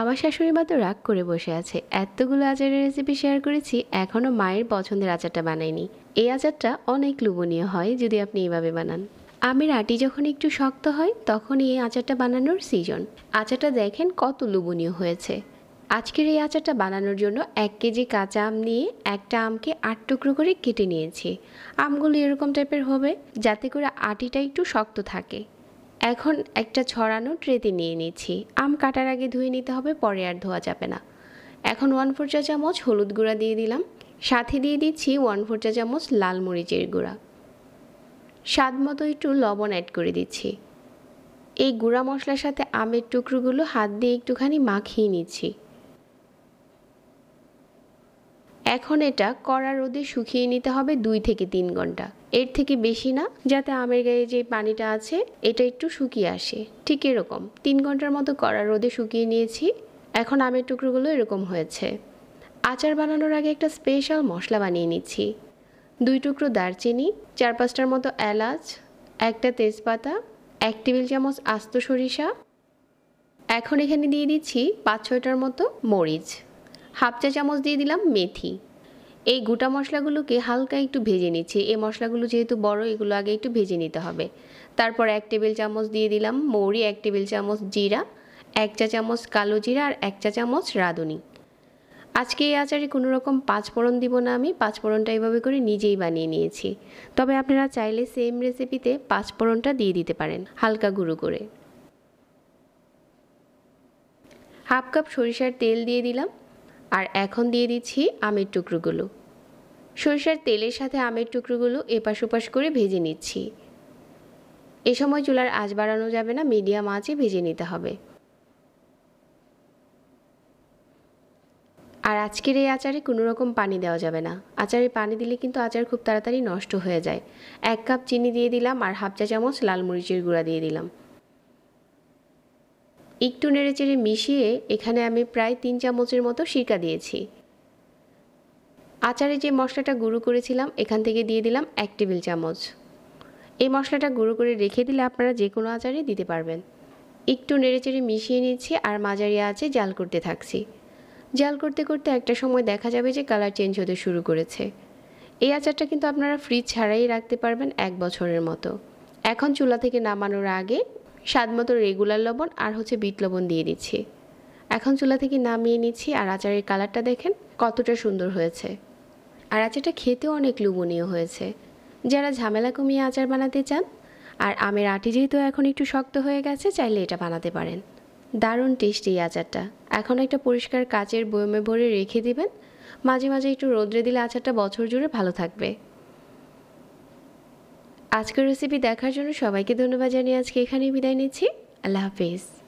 আমার শাশুড়ি মা তো রাগ করে বসে আছে এতগুলো আচারের রেসিপি শেয়ার করেছি এখনও মায়ের পছন্দের আচারটা বানাইনি এই আচারটা অনেক লোভনীয় হয় যদি আপনি এইভাবে বানান আমের আটি যখন একটু শক্ত হয় তখন এই আচারটা বানানোর সিজন আচারটা দেখেন কত লুবনীয় হয়েছে আজকের এই আচারটা বানানোর জন্য এক কেজি কাঁচা আম নিয়ে একটা আমকে আট টুকরো করে কেটে নিয়েছি আমগুলো এরকম টাইপের হবে যাতে করে আটিটা একটু শক্ত থাকে এখন একটা ছড়ানো ট্রেতে নিয়ে নিচ্ছি আম কাটার আগে ধুয়ে নিতে হবে পরে আর ধোয়া যাবে না এখন ওয়ান ফোর চা চামচ হলুদ গুঁড়া দিয়ে দিলাম সাথে দিয়ে দিচ্ছি ওয়ান ফোর চা চামচ লাল মরিচের গুঁড়া স্বাদ মতো একটু লবণ অ্যাড করে দিচ্ছি এই গুঁড়া মশলার সাথে আমের টুকরোগুলো হাত দিয়ে একটুখানি মাখিয়ে নিচ্ছি এখন এটা কড়া রোদে শুকিয়ে নিতে হবে দুই থেকে তিন ঘন্টা এর থেকে বেশি না যাতে আমের গায়ে যে পানিটা আছে এটা একটু শুকিয়ে আসে ঠিক এরকম তিন ঘন্টার মতো কড়া রোদে শুকিয়ে নিয়েছি এখন আমের টুকরোগুলো এরকম হয়েছে আচার বানানোর আগে একটা স্পেশাল মশলা বানিয়ে নিচ্ছি দুই টুকরো দারচিনি চার পাঁচটার মতো এলাচ একটা তেজপাতা এক টেবিল চামচ আস্ত সরিষা এখন এখানে দিয়ে দিচ্ছি পাঁচ ছয়টার মতো মরিচ হাফ চা চামচ দিয়ে দিলাম মেথি এই গোটা মশলাগুলোকে হালকা একটু ভেজে নিচ্ছি এই মশলাগুলো যেহেতু বড় এগুলো আগে একটু ভেজে নিতে হবে তারপর এক টেবিল চামচ দিয়ে দিলাম মৌরি এক টেবিল চামচ জিরা এক চা চামচ কালো জিরা আর এক চা চামচ রাঁধুনি আজকে এই আচারে কোনো রকম পাঁচফোড়ন দিব না আমি পাঁচফোড়নটা এইভাবে করে নিজেই বানিয়ে নিয়েছি তবে আপনারা চাইলে সেম রেসিপিতে পাঁচফোড়নটা দিয়ে দিতে পারেন হালকা গুঁড়ো করে হাফ কাপ সরিষার তেল দিয়ে দিলাম আর এখন দিয়ে দিচ্ছি আমের টুকরোগুলো সরষের তেলের সাথে আমের টুকরোগুলো এপাশ ওপাশ করে ভেজে নিচ্ছি এ সময় চুলার আঁচ বাড়ানো যাবে না মিডিয়াম আঁচে ভেজে নিতে হবে আর আজকের এই আচারে কোনো রকম পানি দেওয়া যাবে না আচারে পানি দিলে কিন্তু আচার খুব তাড়াতাড়ি নষ্ট হয়ে যায় এক কাপ চিনি দিয়ে দিলাম আর হাফ চা চামচ লাল মরিচের গুঁড়া দিয়ে দিলাম একটু নেড়েচেড়ে মিশিয়ে এখানে আমি প্রায় তিন চামচের মতো সিরকা দিয়েছি আচারে যে মশলাটা গুঁড়ো করেছিলাম এখান থেকে দিয়ে দিলাম এক টেবিল চামচ এই মশলাটা গুঁড়ো করে রেখে দিলে আপনারা যে কোনো আচারে দিতে পারবেন একটু নেড়েচেড়ে মিশিয়ে নিচ্ছি আর মাঝারি আছে জাল করতে থাকছি জাল করতে করতে একটা সময় দেখা যাবে যে কালার চেঞ্জ হতে শুরু করেছে এই আচারটা কিন্তু আপনারা ফ্রিজ ছাড়াই রাখতে পারবেন এক বছরের মতো এখন চুলা থেকে নামানোর আগে স্বাদ মতো রেগুলার লবণ আর হচ্ছে বিট লবণ দিয়ে দিচ্ছি এখন চুলা থেকে নামিয়ে নিচ্ছি আর আচারের কালারটা দেখেন কতটা সুন্দর হয়েছে আর আচারটা খেতেও অনেক লুবনীয় হয়েছে যারা ঝামেলা কমিয়ে আচার বানাতে চান আর আমের আটি যেহেতু এখন একটু শক্ত হয়ে গেছে চাইলে এটা বানাতে পারেন দারুণ টেস্টি এই আচারটা এখন একটা পরিষ্কার কাচের বয়মে ভরে রেখে দিবেন মাঝে মাঝে একটু রোদ্রে দিলে আচারটা বছর জুড়ে ভালো থাকবে আজকের রেসিপি দেখার জন্য সবাইকে ধন্যবাদ জানিয়ে আজকে এখানেই বিদায় নিচ্ছি আল্লাহ হাফিজ